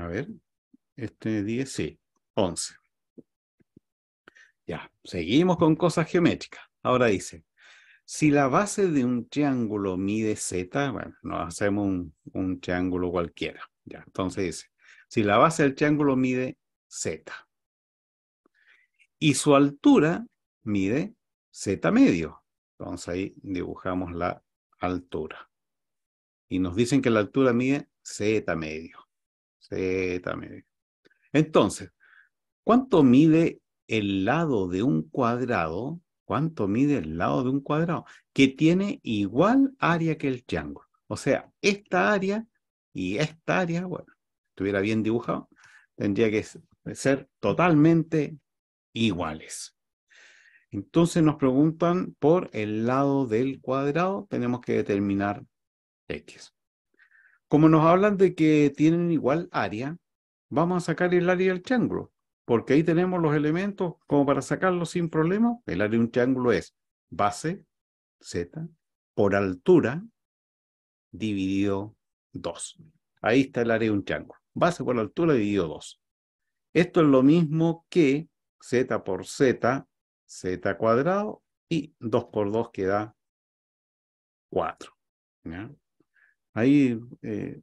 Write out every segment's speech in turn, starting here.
A ver, este 10, sí, 11. Ya, seguimos con cosas geométricas. Ahora dice, si la base de un triángulo mide z, bueno, nos hacemos un, triángulo cualquiera. Ya, entonces dice, si la base del triángulo mide z y su altura mide z medio. Entonces ahí dibujamos la altura. Y nos dicen que la altura mide z medio. Z, Entonces, ¿cuánto mide el lado de un cuadrado? ¿Cuánto mide el lado de un cuadrado? Que tiene igual área que el triángulo. O sea, esta área y esta área, bueno, estuviera bien dibujado, tendría que ser totalmente iguales. Entonces nos preguntan por el lado del cuadrado, tenemos que determinar x. Como nos hablan de que tienen igual área, vamos a sacar el área del triángulo, porque ahí tenemos los elementos como para sacarlos sin problema. El área de un triángulo es base, z, por altura, dividido 2. Ahí está el área de un triángulo. Base por altura dividido 2. Esto es lo mismo que z por z, z cuadrado, y 2 por 2 queda 4. ¿ya? Ahí, eh,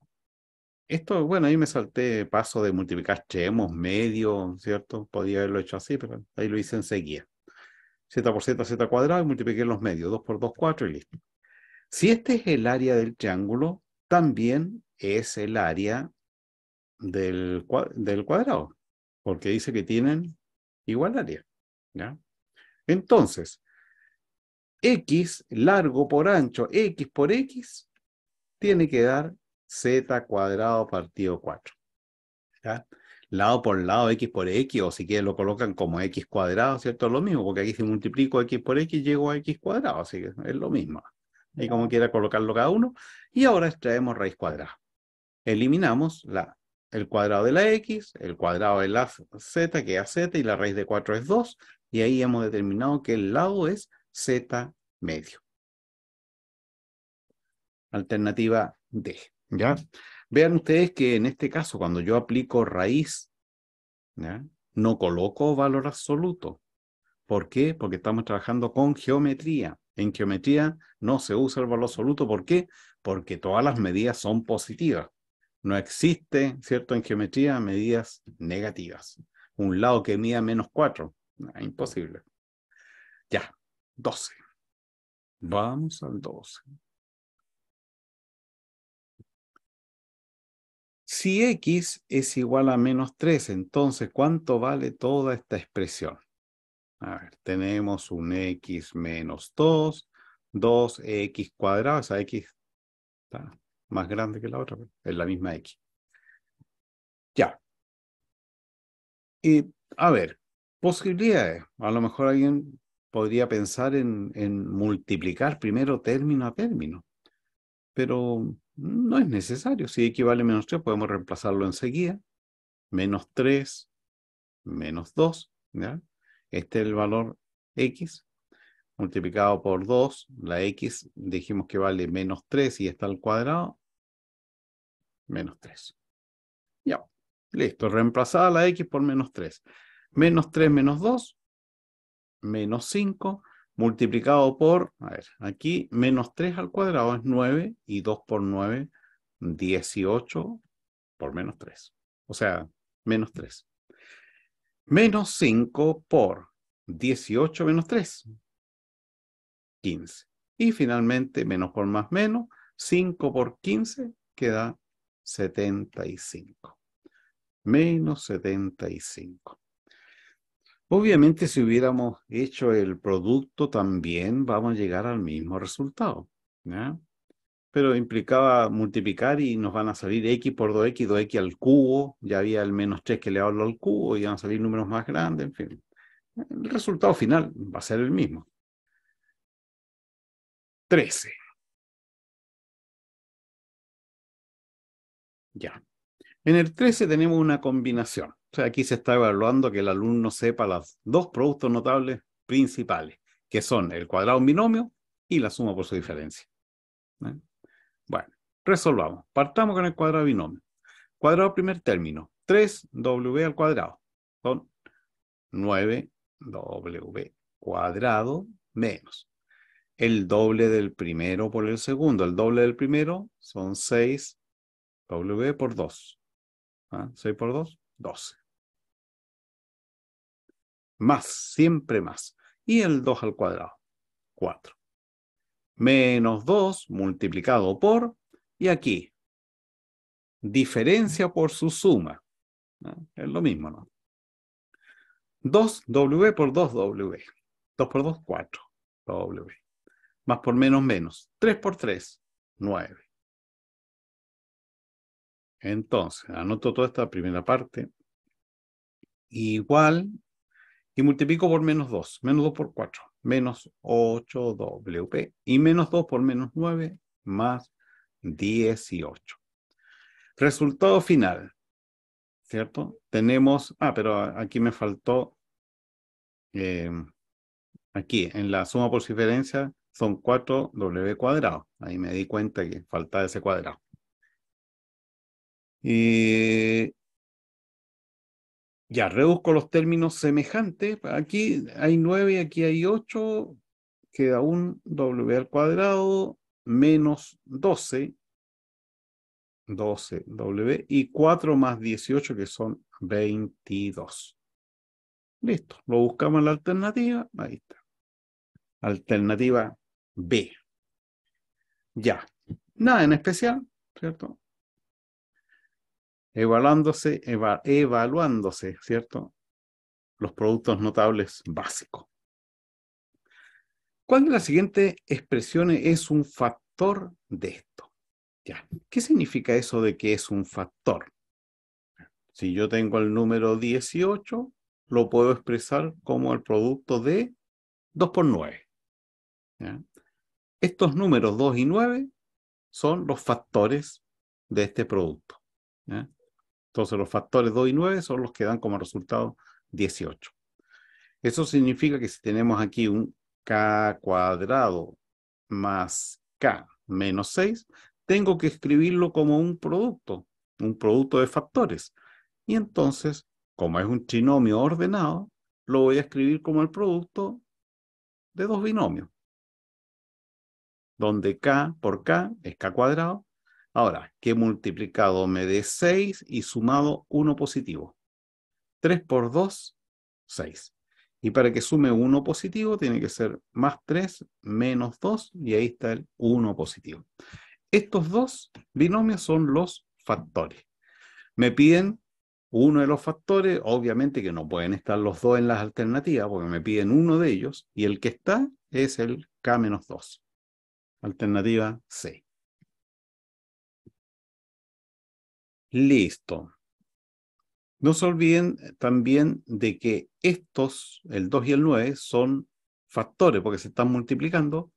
esto, bueno, ahí me salté paso de multiplicar chemos medio ¿cierto? Podría haberlo hecho así, pero ahí lo hice enseguida. Z por Z, Z cuadrado, y multipliqué los medios, 2 por 2, 4 y listo. Si este es el área del triángulo, también es el área del, del cuadrado, porque dice que tienen igual área. ¿ya? Entonces, x largo por ancho, x por x, tiene que dar z cuadrado partido 4. Lado por lado, x por x, o si quieren lo colocan como x cuadrado, ¿cierto? Es lo mismo, porque aquí si multiplico x por x, llego a x cuadrado, así que es lo mismo. Y como quiera colocarlo cada uno. Y ahora extraemos raíz cuadrada. Eliminamos el cuadrado de la x, el cuadrado de la z, que es z, y la raíz de 4 es 2. Y ahí hemos determinado que el lado es z medio alternativa D. ¿ya? Vean ustedes que en este caso, cuando yo aplico raíz, no coloco valor absoluto. ¿Por qué? Porque estamos trabajando con geometría. En geometría no se usa el valor absoluto. ¿Por qué? Porque todas las medidas son positivas. No existe, ¿cierto? En geometría medidas negativas. Un lado que mida menos 4. Ah, imposible. Ya, 12. Vamos al 12. Si x es igual a menos 3, entonces, ¿cuánto vale toda esta expresión? A ver, tenemos un x menos 2, 2x cuadrado, esa x está más grande que la otra, pues, es la misma x. Ya. Y, a ver, posibilidades. A lo mejor alguien podría pensar en multiplicar primero término a término, pero no es necesario. Si x vale menos 3, podemos reemplazarlo enseguida. Menos 3, menos 2. Este es el valor x multiplicado por 2. La x dijimos que vale menos 3 y está al cuadrado. Menos 3. Ya, listo. Reemplazada la x por menos 3. Menos 3 menos 2, menos 5 multiplicado por, a ver, aquí menos 3 al cuadrado es 9 y 2 por 9, 18 por menos 3. O sea, menos 3. Menos 5 por 18 menos 3, 15. Y finalmente, menos por más menos, 5 por 15 queda 75. Menos 75. Obviamente, si hubiéramos hecho el producto también, vamos a llegar al mismo resultado. Pero implicaba multiplicar y nos van a salir x por 2x, 2x al cubo. Ya había el menos 3 que le hablo al cubo y van a salir números más grandes, en fin. El resultado final va a ser el mismo. 13. Ya. En el 13 tenemos una combinación. O sea, aquí se está evaluando que el alumno sepa los dos productos notables principales, que son el cuadrado binomio y la suma por su diferencia. Bueno, resolvamos. Partamos con el cuadrado binomio. Cuadrado primer término, 3w al cuadrado. Son 9w cuadrado menos. El doble del primero por el segundo. El doble del primero son 6w por 2. 6 ¿ah? por 2, 12. Más, siempre más. Y el 2 al cuadrado, 4. Menos 2 multiplicado por, y aquí, diferencia por su suma. Es lo mismo, ¿no? 2W por 2W. 2 por 2, 4. W. Más por menos, menos. 3 por 3, 9. Entonces, anoto toda esta primera parte. Igual, y multiplico por menos 2, menos 2 por 4, menos 8 wp y menos 2 por menos 9, más 18. Resultado final, ¿cierto? Tenemos, ah, pero aquí me faltó, eh, aquí en la suma por diferencia son 4W cuadrado. Ahí me di cuenta que faltaba ese cuadrado. Y eh, ya, reduzco los términos semejantes. Aquí hay 9, aquí hay 8. Queda un W al cuadrado menos 12. 12 W y 4 más 18 que son 22. Listo, lo buscamos en la alternativa. Ahí está. Alternativa B. Ya, nada en especial, ¿cierto? evaluándose, evaluándose, ¿cierto? Los productos notables básicos. ¿Cuál de las siguientes expresiones es un factor de esto? ¿Qué significa eso de que es un factor? Si yo tengo el número 18, lo puedo expresar como el producto de 2 por 9. Estos números 2 y 9 son los factores de este producto. Entonces los factores 2 y 9 son los que dan como resultado 18. Eso significa que si tenemos aquí un k cuadrado más k menos 6, tengo que escribirlo como un producto, un producto de factores. Y entonces, como es un trinomio ordenado, lo voy a escribir como el producto de dos binomios, donde k por k es k cuadrado Ahora, que multiplicado me dé 6 y sumado 1 positivo. 3 por 2, 6. Y para que sume 1 positivo, tiene que ser más 3 menos 2, y ahí está el 1 positivo. Estos dos binomios son los factores. Me piden uno de los factores, obviamente que no pueden estar los dos en las alternativas, porque me piden uno de ellos, y el que está es el K menos 2. Alternativa C. Listo. No se olviden también de que estos, el 2 y el 9, son factores porque se están multiplicando,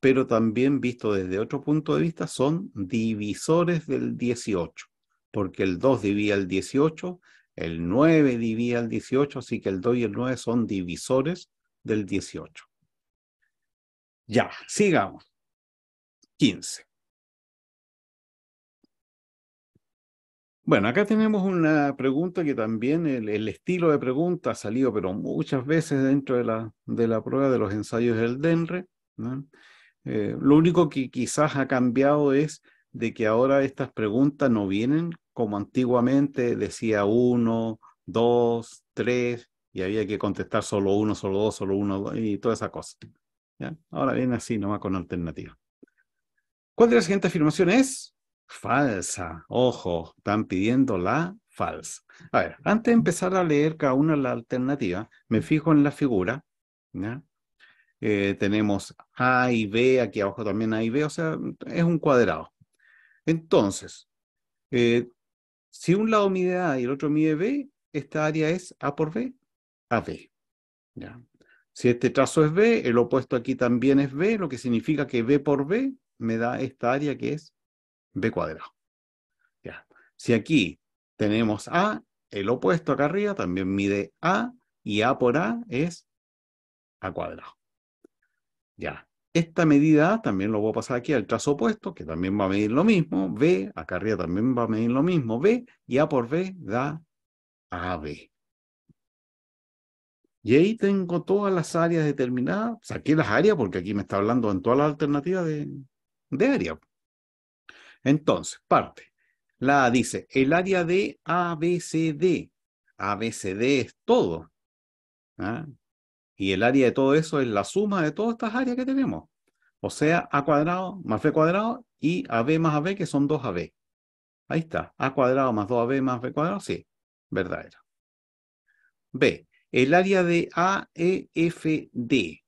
pero también visto desde otro punto de vista son divisores del 18, porque el 2 divide al 18, el 9 divide al 18, así que el 2 y el 9 son divisores del 18. Ya, sigamos. 15. Bueno, acá tenemos una pregunta que también el, estilo de pregunta ha salido, pero muchas veces dentro de la, de la prueba de los ensayos del DENRE. Eh, lo único que quizás ha cambiado es de que ahora estas preguntas no vienen como antiguamente decía uno, dos, tres, y había que contestar solo uno, solo dos, solo uno, y toda esa cosa. Ahora viene así nomás con alternativa. ¿Cuál de las siguientes afirmaciones es? falsa. Ojo, están pidiendo la falsa. A ver, antes de empezar a leer cada una la alternativa, me fijo en la figura. Eh, tenemos A y B, aquí abajo también A y B, o sea, es un cuadrado. Entonces, eh, si un lado mide A y el otro mide B, esta área es A por B, AB. ¿ya? Si este trazo es B, el opuesto aquí también es B, lo que significa que B por B me da esta área que es b cuadrado. Ya. Si aquí tenemos A, el opuesto acá arriba también mide A, y A por A es A cuadrado. Ya. Esta medida A también lo voy a pasar aquí al trazo opuesto, que también va a medir lo mismo, B, acá arriba también va a medir lo mismo, B, y A por B da AB. Y ahí tengo todas las áreas determinadas, saqué las áreas porque aquí me está hablando en todas las alternativas de, de área. Entonces, parte. La dice, el área de ABCD. ABCD es todo. ¿ah? Y el área de todo eso es la suma de todas estas áreas que tenemos. O sea, A cuadrado más B cuadrado y AB más AB, que son 2AB. Ahí está. A cuadrado más 2AB más B cuadrado, sí. Verdadero. B. El área de AEFD.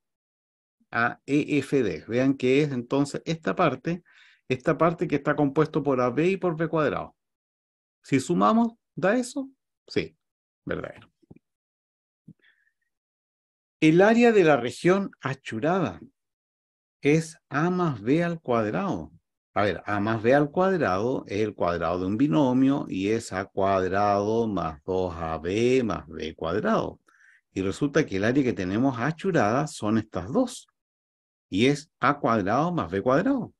AEFD. Vean que es entonces esta parte esta parte que está compuesto por AB y por B cuadrado. Si sumamos, ¿da eso? Sí, verdadero. El área de la región achurada es A más B al cuadrado. A ver, A más B al cuadrado es el cuadrado de un binomio y es A cuadrado más 2AB más B cuadrado. Y resulta que el área que tenemos achurada son estas dos. Y es A cuadrado más B cuadrado.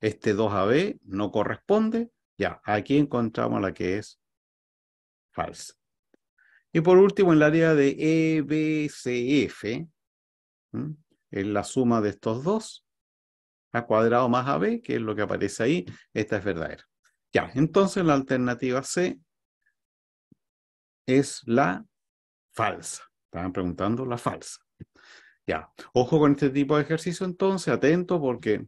Este 2AB no corresponde. Ya, aquí encontramos la que es falsa. Y por último, en el área de EBCF, en es la suma de estos dos, A cuadrado más AB, que es lo que aparece ahí, esta es verdadera. Ya, entonces la alternativa C es la falsa. Estaban preguntando la falsa. Ya, ojo con este tipo de ejercicio entonces, atento porque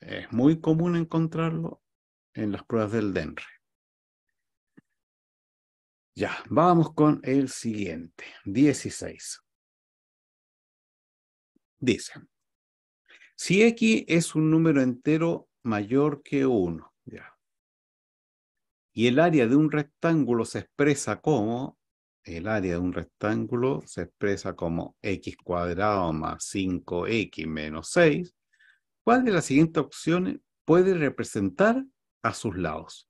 es muy común encontrarlo en las pruebas del DENRE. Ya, vamos con el siguiente, 16. Dice, si X es un número entero mayor que 1, ya, y el área de un rectángulo se expresa como, el área de un rectángulo se expresa como x cuadrado más 5x menos 6, ¿Cuál de las siguientes opciones puede representar a sus lados?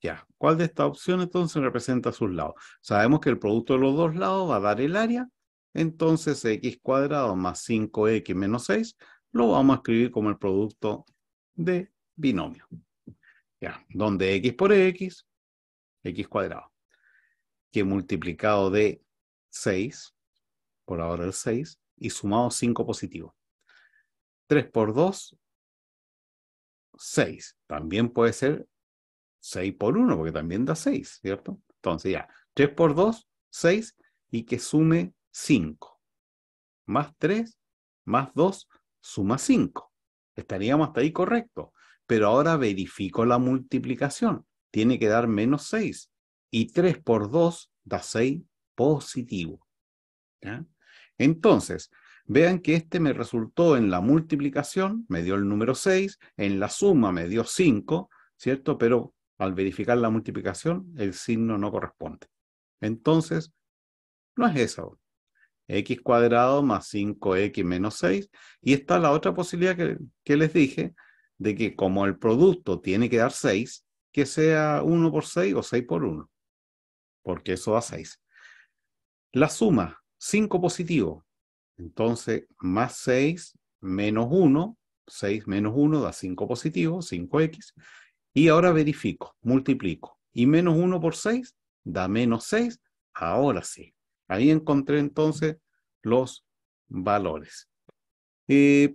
Ya, ¿cuál de estas opciones entonces representa a sus lados? Sabemos que el producto de los dos lados va a dar el área, entonces x cuadrado más 5x menos 6 lo vamos a escribir como el producto de binomio. Ya, donde x por x, x cuadrado, que multiplicado de 6, por ahora el 6, y sumado 5 positivo. 3 por 2, 6. También puede ser 6 por 1, porque también da 6, ¿cierto? Entonces ya, 3 por 2, 6, y que sume 5. Más 3, más 2, suma 5. Estaríamos hasta ahí correcto. Pero ahora verifico la multiplicación. Tiene que dar menos 6. Y 3 por 2 da 6 positivo. ¿Ya? Entonces, Vean que este me resultó en la multiplicación, me dio el número 6, en la suma me dio 5, ¿cierto? Pero al verificar la multiplicación, el signo no corresponde. Entonces, no es eso. x cuadrado más 5x menos 6. Y está la otra posibilidad que, que les dije, de que como el producto tiene que dar 6, que sea 1 por 6 o 6 por 1, porque eso da 6. La suma, 5 positivo, entonces, más 6 menos 1, 6 menos 1 da 5 positivo, 5x. Y ahora verifico, multiplico. Y menos 1 por 6 da menos 6. Ahora sí. Ahí encontré entonces los valores. Eh,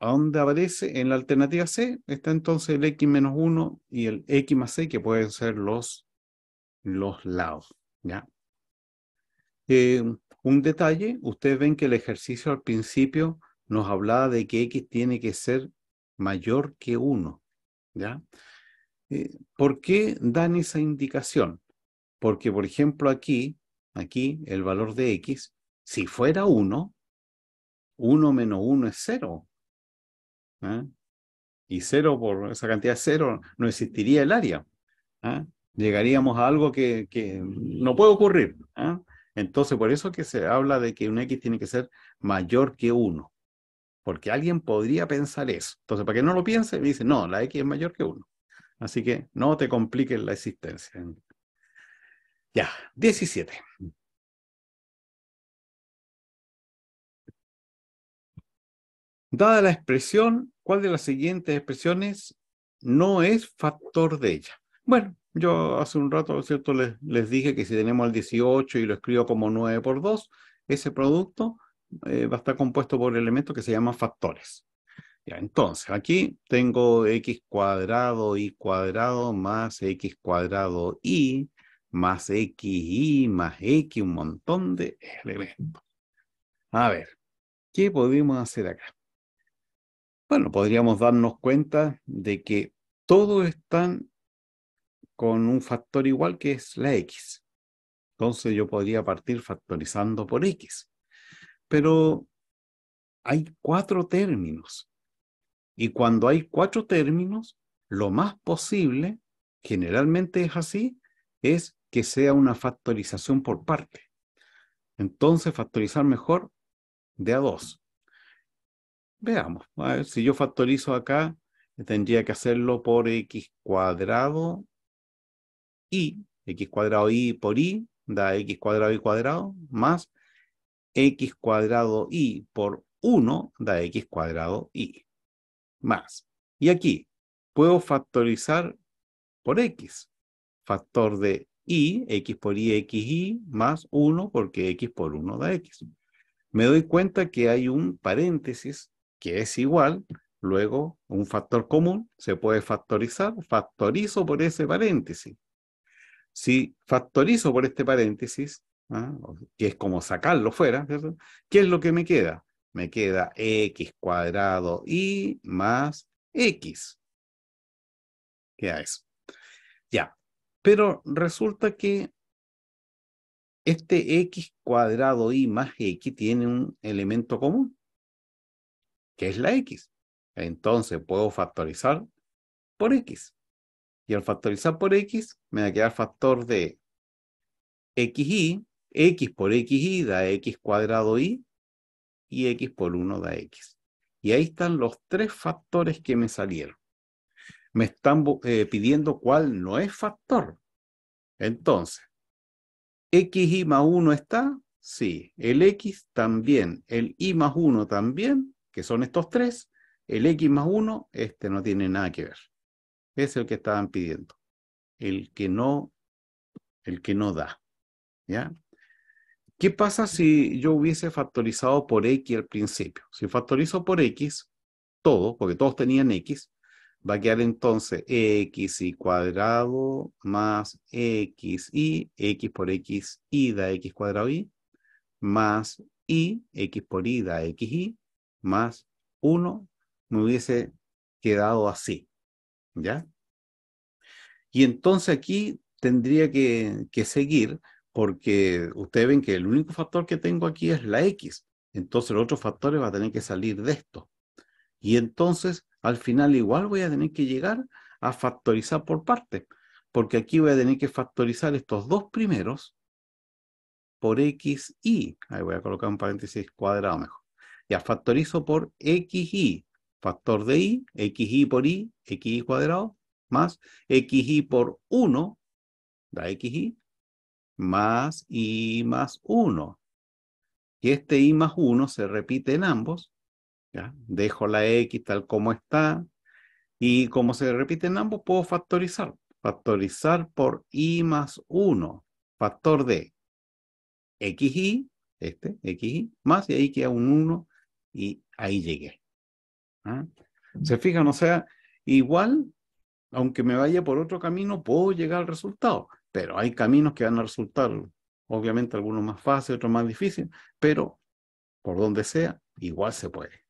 ¿A dónde aparece? En la alternativa C está entonces el x menos 1 y el x más 6, que pueden ser los, los lados. ¿ya? Eh, un detalle, ustedes ven que el ejercicio al principio nos hablaba de que X tiene que ser mayor que 1. ¿ya? Eh, ¿Por qué dan esa indicación? Porque, por ejemplo, aquí, aquí el valor de X, si fuera 1, 1 menos 1 es 0. ¿ah? Y 0 por esa cantidad de 0 no existiría el área. ¿ah? Llegaríamos a algo que, que no puede ocurrir. ¿ah? Entonces, por eso que se habla de que un X tiene que ser mayor que 1, porque alguien podría pensar eso. Entonces, para que no lo piense, me dice, no, la X es mayor que 1. Así que no te compliques la existencia. Ya, 17. Dada la expresión, ¿cuál de las siguientes expresiones no es factor de ella? Bueno, yo hace un rato, ¿cierto? Les, dije que si tenemos el 18 y lo escribo como 9 por 2, ese producto eh, va a estar compuesto por elementos que se llaman factores. entonces, aquí tengo x cuadrado y cuadrado más x cuadrado y más x y más x, un montón de elementos. A ver, ¿qué podemos hacer acá? Bueno, podríamos darnos cuenta de que todo están con un factor igual que es la x. Entonces yo podría partir factorizando por x. Pero hay cuatro términos. Y cuando hay cuatro términos, lo más posible, generalmente es así, es que sea una factorización por parte. Entonces, factorizar mejor de a dos. Veamos, a ver, si yo factorizo acá, tendría que hacerlo por x cuadrado y x cuadrado y por i da x cuadrado y cuadrado, más x cuadrado y por 1 da x cuadrado y más. Y aquí puedo factorizar por x, factor de i, x por i, x y más 1 porque x por 1 da x. Me doy cuenta que hay un paréntesis que es igual, luego un factor común, se puede factorizar, factorizo por ese paréntesis, si factorizo por este paréntesis, ¿ah? que es como sacarlo fuera, ¿qué es lo que me queda? Me queda x cuadrado y más x. Queda eso. Ya, pero resulta que este x cuadrado y más x tiene un elemento común, que es la x. Entonces puedo factorizar por x. Y al factorizar por x, me va a quedar factor de xy, x por xy da x cuadrado y, y x por 1 da x. Y ahí están los tres factores que me salieron. Me están eh, pidiendo cuál no es factor. Entonces, xy más 1 está, sí. El x también, el y más 1 también, que son estos tres. El x más 1, este no tiene nada que ver es el que estaban pidiendo, el que no, el que no da. ¿Ya? ¿Qué pasa si yo hubiese factorizado por X al principio? Si factorizo por X, todo, porque todos tenían X, va a quedar entonces x y cuadrado más y, X por X, Y da X cuadrado Y, más Y, X por Y da y, más 1, me hubiese quedado así. ¿Ya? Y entonces aquí tendría que, seguir, porque ustedes ven que el único factor que tengo aquí es la X. Entonces los otros factores van a tener que salir de esto. Y entonces al final igual voy a tener que llegar a factorizar por partes, porque aquí voy a tener que factorizar estos dos primeros por x, y. Ahí voy a colocar un paréntesis cuadrado mejor. Ya factorizo por x, y factor de i, xy por i, xy cuadrado, más xy por 1, da xy, más i más 1. Y este i más 1 se repite en ambos. ¿ya? Dejo la x tal como está. Y como se repite en ambos, puedo factorizar. Factorizar por i más 1. Factor de xy, este, xy, más, y ahí queda un 1, y ahí llegué. ¿ah? ¿Se fijan? O sea, igual, aunque me vaya por otro camino, puedo llegar al resultado, pero hay caminos que van a resultar, obviamente algunos más fáciles, otros más difíciles, pero por donde sea, igual se puede.